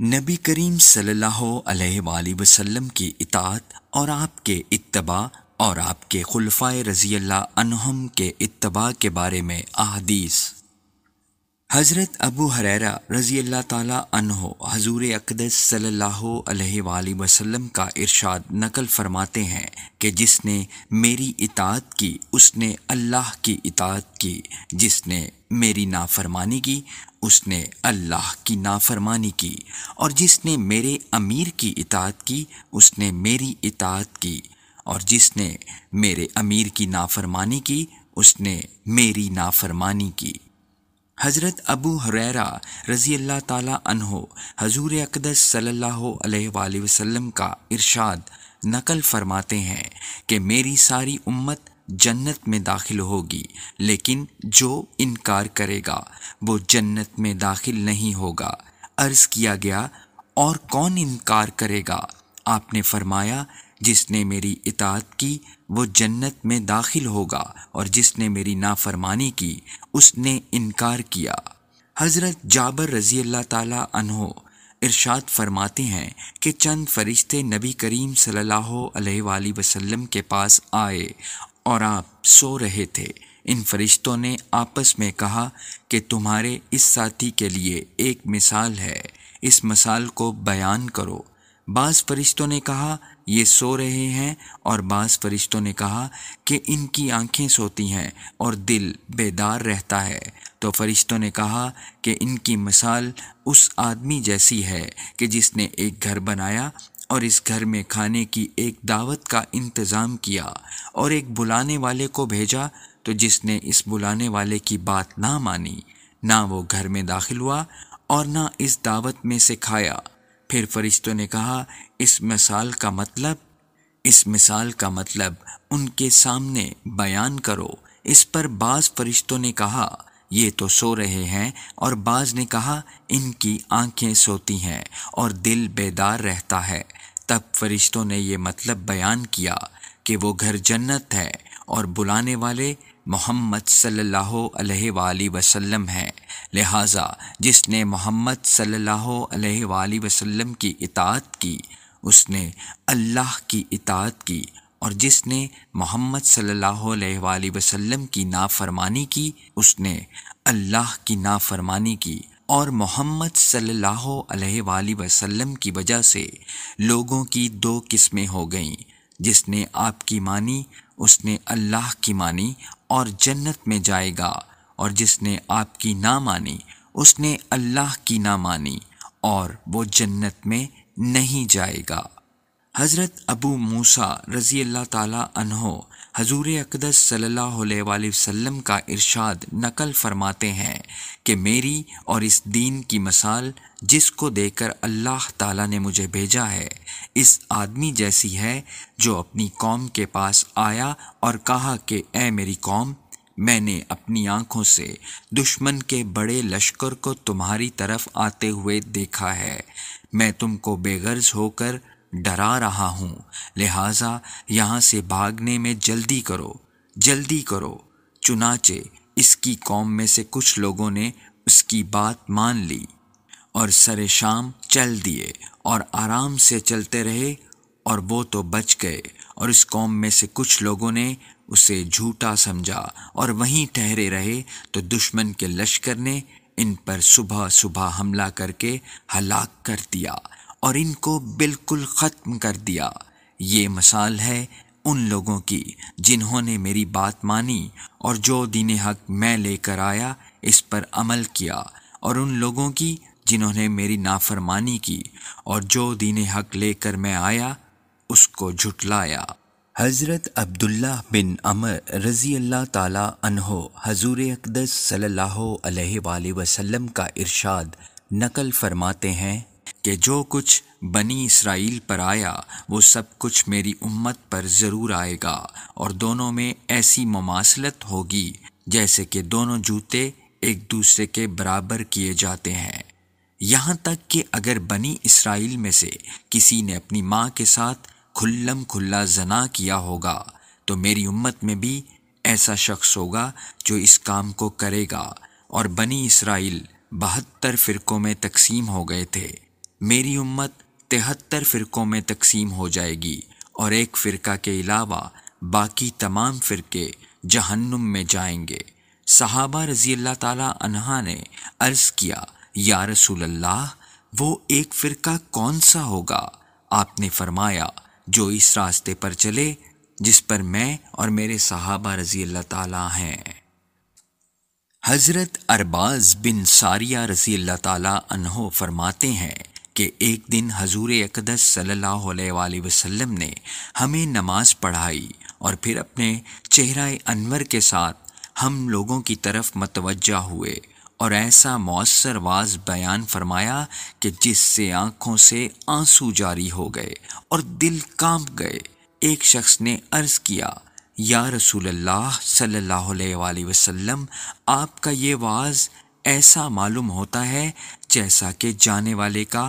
नबी करीम सल्लल्लाहु अलैहि वसल्लम की इतात और आपके इतबा और आपके खुलफाए रज़ी अनहम के इतबा के बारे में अदीस हज़रत अबू हरेरा रज़ी अल्लाह तहो हजूर अकदस सल्लल्लाहु अलैहि वसल्लम का इरशाद नकल फरमाते हैं कि जिसने मेरी इतात की उसने अल्लाह की इतात की जिसने मेरी नाफरमानी की उसने अल्लाह की नाफरमानी की और जिसने मेरे अमीर की इतात की उसने मेरी इतात की और जिसने मेरे अमीर की नाफरमानी की उसने मेरी नाफरमानी की हज़रत अबू हरेरा रज़ी अल्लाह ताला हजूर अकदस सल्लल्लाहु अलैहि वसल्लम का इरशाद नकल फरमाते हैं कि मेरी सारी उम्मत जन्नत में दाखिल होगी लेकिन जो इनकार करेगा वो जन्नत में दाखिल नहीं होगा अर्ज़ किया गया और कौन इनकार करेगा आपने फरमाया जिसने मेरी इतात की वो जन्नत में दाखिल होगा और जिसने मेरी नाफरमानी की उसने इनकार किया हज़रत जाबर रज़ी अल्लाह ताला अनहो इरशाद फरमाते हैं कि चंद फरिश्ते नबी करीम सल्लल्लाहु अलैहि वसल्लम के पास आए और आप सो रहे थे इन फरिश्तों ने आपस में कहा कि तुम्हारे इस साथी के लिए एक मिसाल है इस मिसाल को बयान करो बाज़ फरिश्तों ने कहा ये सो रहे हैं और बाज़ फरिश्तों ने कहा कि इनकी आंखें सोती हैं और दिल बेदार रहता है तो फरिश्तों ने कहा कि इनकी मिसाल उस आदमी जैसी है कि जिसने एक घर बनाया और इस घर में खाने की एक दावत का इंतज़ाम किया और एक बुलाने वाले को भेजा तो जिसने इस बुलाने वाले की बात ना मानी ना वो घर में दाखिल हुआ और ना इस दावत में से खाया फिर फरिश्तों ने कहा इस मिसाल का मतलब इस मिसाल का मतलब उनके सामने बयान करो इस पर बाज़ फरिश्तों ने कहा ये तो सो रहे हैं और बाज ने कहा इनकी आंखें सोती हैं और दिल बेदार रहता है तब फरिश्तों ने ये मतलब बयान किया कि वो घर जन्नत है और बुलाने वाले मोहम्मद सल्लल्लाहु अलैहि वसल्लम है लिहाजा जिसने मोहम्मद सल्लल्लाहु अलैहि वसल्लम की इतात की उसने अल्लाह की इतात की और जिसने मोहम्मद सल्लल्लाहु अलैहि वसल्लम की नाफरमानी की उसने अल्लाह की नाफरमानी की और मोहम्मद सल्लल्लाहु अलैहि वसल्लम की वजह से लोगों की दो किस्में हो गईं जिसने आपकी मानी उसने अल्लाह की मानी और जन्नत में जाएगा और जिसने आपकी ना मानी उसने अल्लाह की ना मानी और वो जन्नत में नहीं जाएगा हज़रत अबू मूसा रज़ी अल्लाह तहो हजूर अकदस सल्ला का इरशाद नकल फ़रमाते हैं कि मेरी और इस दीन की मसाल जिसको देकर अल्लाह ताला ने मुझे भेजा है इस आदमी जैसी है जो अपनी कौम के पास आया और कहा कि ए मेरी कौम मैंने अपनी आँखों से दुश्मन के बड़े लश्कर को तुम्हारी तरफ आते हुए देखा है मैं तुमको बेगर्ज होकर डरा रहा हूँ लिहाजा यहाँ से भागने में जल्दी करो जल्दी करो चुनाचे इसकी कौम में से कुछ लोगों ने उसकी बात मान ली और सरे शाम चल दिए और आराम से चलते रहे और वो तो बच गए और इस कौम में से कुछ लोगों ने उसे झूठा समझा और वहीं ठहरे रहे तो दुश्मन के लश्कर ने इन पर सुबह सुबह हमला करके हलाक कर दिया और इनको बिल्कुल ख़त्म कर दिया ये मसाल है उन लोगों की जिन्होंने मेरी बात मानी और जो दीन हक मैं लेकर आया इस पर अमल किया और उन लोगों की जिन्होंने मेरी नाफरमानी की और जो दीन हक लेकर मैं आया उसको झुटलाया हज़रत अब्दुल्ला बिन अमर रज़ी अल्लाह ताला अनहो हजूर अकदस सल्लल्लाहु अलैहि वसल्लम का इरशाद नकल फरमाते हैं कि जो कुछ बनी इसराइल पर आया वो सब कुछ मेरी उम्मत पर ज़रूर आएगा और दोनों में ऐसी ममासलत होगी जैसे कि दोनों जूते एक दूसरे के बराबर किए जाते हैं यहाँ तक कि अगर बनी इसराइल में से किसी ने अपनी माँ के साथ खुल्लम खुल्ला जना किया होगा तो मेरी उम्मत में भी ऐसा शख्स होगा जो इस काम को करेगा और बनी इसराइल बहत्तर फ़िरक़ों में तकसीम हो गए थे मेरी उम्मत तिहत्तर फ़िरक़ों में तकसीम हो जाएगी और एक फ़िरका के अलावा बाकी तमाम फ़िरके जहन्नुम में जाएंगे सहाबा रज़ी अल्लाह तहा ने अर्ज़ किया या रसूल अल्लाह वो एक फ़िरका कौन सा होगा आपने फरमाया जो इस रास्ते पर चले जिस पर मैं और मेरे सहाबा रज़ी अल्लाह ताला हैं हज़रत अरबाज़ बिन सारिया रज़ी अल्लाह ताला अनहो फरमाते हैं कि एक दिन हजूर अकदस सल्ला वसल्लम ने हमें नमाज पढ़ाई और फिर अपने चेहरा अनवर के साथ हम लोगों की तरफ मतवजा हुए और ऐसा मौसर वाज बयान फरमाया कि जिससे आँखों से आंसू जारी हो गए और दिल कांप गए एक शख्स ने अर्ज़ किया या रसूल अल्लाह सल्लल्लाहु आपका ये वाज ऐसा मालूम होता है जैसा कि जाने वाले का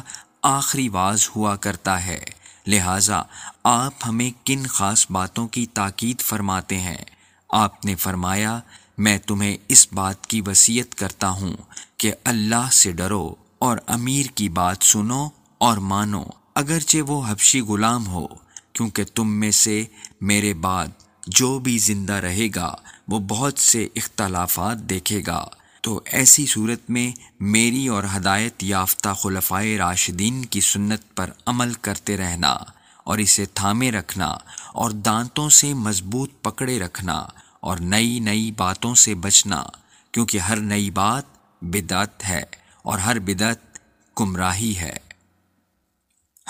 आखिरी वाज हुआ करता है लिहाजा आप हमें किन ख़ास बातों की ताकीद फरमाते हैं आपने फरमाया मैं तुम्हें इस बात की वसीयत करता हूँ कि अल्लाह से डरो और अमीर की बात सुनो और मानो अगरचे वो हबशी ग़ुलाम हो क्योंकि तुम में से मेरे बाद जो भी ज़िंदा रहेगा वो बहुत से इख्तलाफात देखेगा तो ऐसी सूरत में मेरी और हदायत याफ्ता खुलफाए राशिदीन की सुन्नत पर अमल करते रहना और इसे थामे रखना और दांतों से मजबूत पकड़े रखना और नई नई बातों से बचना क्योंकि हर नई बात बिदत है और हर बिदत गुमराही है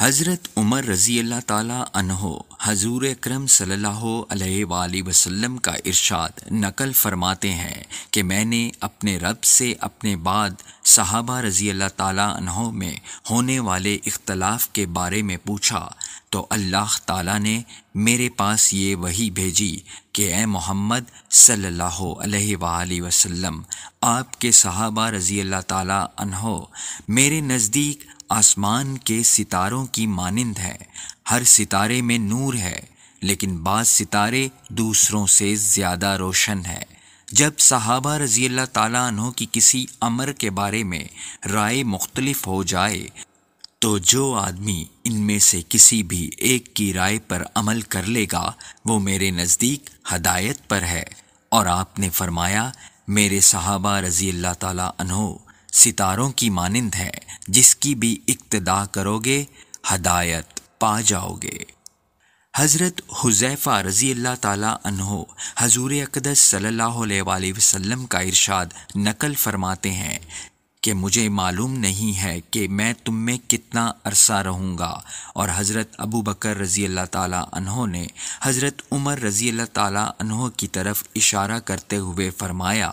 हज़रत उमर रज़ी अल्लाह तहो हजूर अक्रम सल्लल्लाहु अलैहि वसल्लम का इरशाद नकल फरमाते हैं कि मैंने अपने रब से अपने बाद सहाबा रज़ी अल्लाह तहो में होने वाले इख्तलाफ के बारे में पूछा तो अल्लाह ताला ने मेरे पास ये वही भेजी कि ए मोहम्मद सल्लल्लाहु वसल्लम आपके सहाबा रज़ी अल्लाह ताला अनहो मेरे नज़दीक आसमान के सितारों की मानंद है हर सितारे में नूर है लेकिन बाद सितारे दूसरों से ज़्यादा रोशन है जब सहाबा रज़ी अल्लाह ताला की किसी अमर के बारे में राय मुख्तलफ हो जाए तो जो आदमी इनमें से किसी भी एक की राय पर अमल कर लेगा वो मेरे नज़दीक हदायत पर है और आपने फरमाया मेरे सहाबा रज़ी अल्लाह अनहो सितारों की मानंद है जिसकी भी इक्तदा करोगे हदायत पा जाओगे हज़रत हुजैफ़ा रज़ी अल्लाह अनहो हजूर अकदस सल्ला वसम का इरशाद नकल फरमाते हैं कि मुझे मालूम नहीं है कि मैं तुम में कितना अरसा रहूँगा और हज़रत अबू बकर रज़ी अल्लाह तहों ने हज़रत उमर रज़ी अल्लाह तहों की तरफ इशारा करते हुए फ़रमाया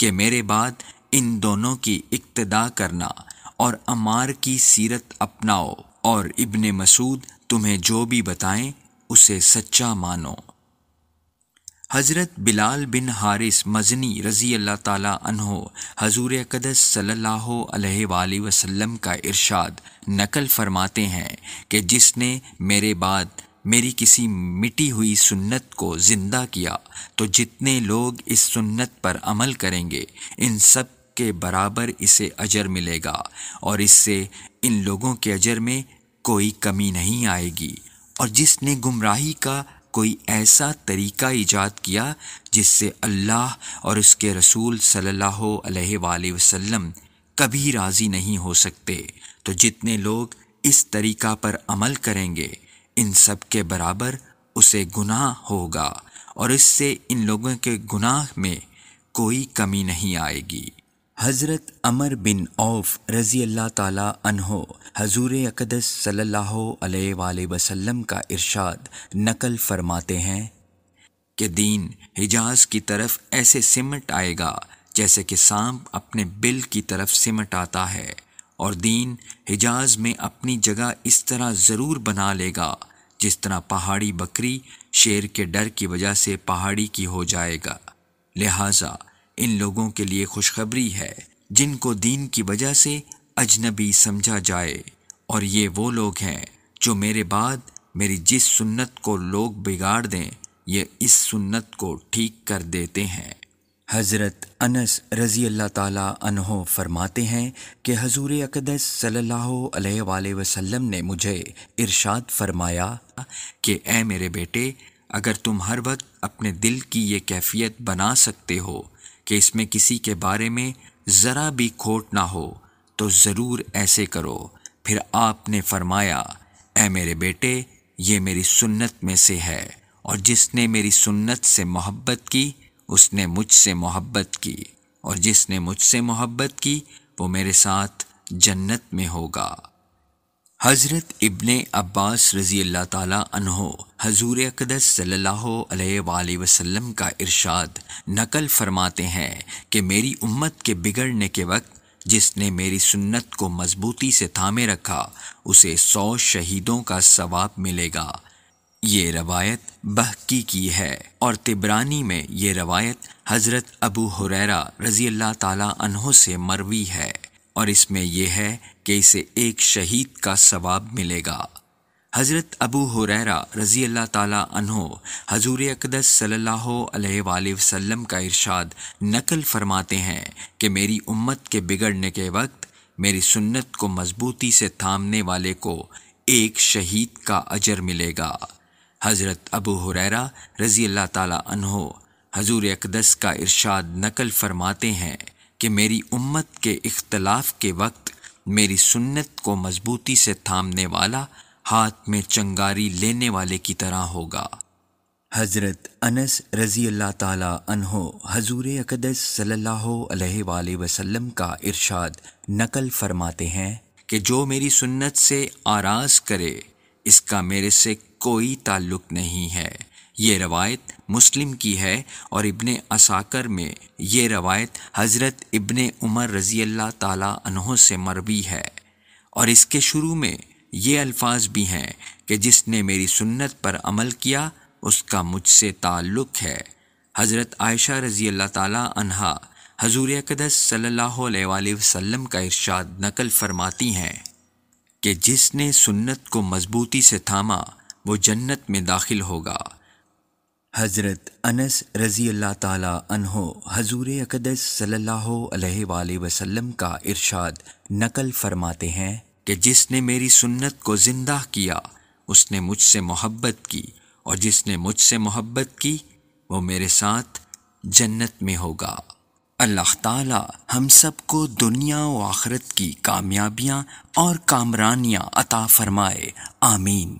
कि मेरे बाद इन दोनों की इक्तदा करना और अमार की सीरत अपनाओ और इब्ने मसूद तुम्हें जो भी बताएं उसे सच्चा मानो हज़रत बिलाल बिन हारिस मजनी रज़ी अल्लाह ताला अनहो हजूर अकदस सल्लल्लाहु अलैहि वसल्लम का इरशाद नकल फरमाते हैं कि जिसने मेरे बाद मेरी किसी मिटी हुई सुन्नत को ज़िंदा किया तो जितने लोग इस सुन्नत पर अमल करेंगे इन सब के बराबर इसे अजर मिलेगा और इससे इन लोगों के अजर में कोई कमी नहीं आएगी और जिसने गुमराही का कोई ऐसा तरीका ईजाद किया जिससे अल्लाह और उसके रसूल सल्लल्लाहु अलैहि वसल्लम कभी राज़ी नहीं हो सकते तो जितने लोग इस तरीका पर अमल करेंगे इन सब के बराबर उसे गुनाह होगा और इससे इन लोगों के गुनाह में कोई कमी नहीं आएगी हज़रत अमर बिन औफ रज़ी अल्लाह ताला हजूर अकदस वसल्लम का इरशाद नकल फरमाते हैं कि दीन हिजाज की तरफ ऐसे सिमट आएगा जैसे कि सांप अपने बिल की तरफ सिमट आता है और दीन हिजाज में अपनी जगह इस तरह ज़रूर बना लेगा जिस तरह पहाड़ी बकरी शेर के डर की वजह से पहाड़ी की हो जाएगा लिहाजा इन लोगों के लिए खुशखबरी है जिनको दीन की वजह से अजनबी समझा जाए और ये वो लोग हैं जो मेरे बाद मेरी जिस सुन्नत को लोग बिगाड़ दें ये इस सुन्नत को ठीक कर देते हैं हज़रत अनस रज़ी अल्लाह अनहो फरमाते हैं कि हजूर अकदस सल्लल्लाहु अलैहि वसल्लम ने मुझे इरशाद फरमाया कि ए मेरे बेटे अगर तुम हर वक्त अपने दिल की ये कैफियत बना सकते हो कि इसमें किसी के बारे में ज़रा भी खोट ना हो तो ज़रूर ऐसे करो फिर आपने फरमाया ए मेरे बेटे ये मेरी सुन्नत में से है और जिसने मेरी सुन्नत से मोहब्बत की उसने मुझसे मोहब्बत की और जिसने मुझसे मोहब्बत की वो मेरे साथ जन्नत में होगा हज़रत इब्ने अब्बास रज़ी अल्लाह तहो हजूर अकदस सल्लल्लाहु अलैहि वसल्लम का इरशाद नकल फरमाते हैं कि मेरी उम्मत के बिगड़ने के वक्त जिसने मेरी सुन्नत को मजबूती से थामे रखा उसे सौ शहीदों का सवाब मिलेगा ये रवायत बहकी की है और तिबरानी में ये रवायत हज़रत अबू हुरैरा रज़ी अल्लाह तहों से मरवी है और इसमें यह है कि इसे एक शहीद का सवाब मिलेगा हज़रत अबू हुरैरा रज़ी अल्लाह अनहो हजूर अकदस सल्लल्लाहु अलैहि वसल्लम का इरशाद नकल फरमाते हैं कि मेरी उम्मत के बिगड़ने के वक्त मेरी सुन्नत को मजबूती से थामने वाले को एक शहीद का अजर मिलेगा हज़रत अबू हुरैरा रज़ी अल्लाह तहो हजूर अकदस का इरशाद नकल फरमाते हैं कि मेरी उम्मत के इख्तलाफ के वक्त मेरी सुन्नत को मजबूती से थामने वाला हाथ में चंगारी लेने वाले की तरह होगा हज़रत अनस रज़ी अल्लाह तहो हजूर अकदस सल्लल्लाहु अलैहि वसल्लम का इरशाद नकल फरमाते हैं कि जो मेरी सुन्नत से आराज करे इसका मेरे से कोई ताल्लुक़ नहीं है ये रवायत मुस्लिम की है और इबन असाकर में ये रवायत हज़रत इबन उमर रज़ी अल्लाह तहों से मरबी है और इसके शुरू में ये अल्फाज भी हैं कि जिसने मेरी सुन्नत पर अमल किया उसका मुझसे ताल्लुक़ है हज़रत आयशा रज़ी अल्लाह अनहा हजूर अकदस सल्ला वसम का इरशाद नकल फरमाती हैं कि जिसने सुन्नत को मजबूती से थामा वो जन्नत में दाखिल होगा हज़रत अनस रज़ी अल्लाह तहो हजूर अकदस सल्ला वसम का इरशाद नकल फरमाते हैं कि जिसने मेरी सुन्नत को ज़िंदा किया उसने मुझसे मोहब्बत की और जिसने मुझसे मोहब्बत की वो मेरे साथ जन्नत में होगा अल्लाह ताला हम सबको दुनिया व आखरत की कामयाबियाँ और कामरानियाँ अता फरमाए आमीन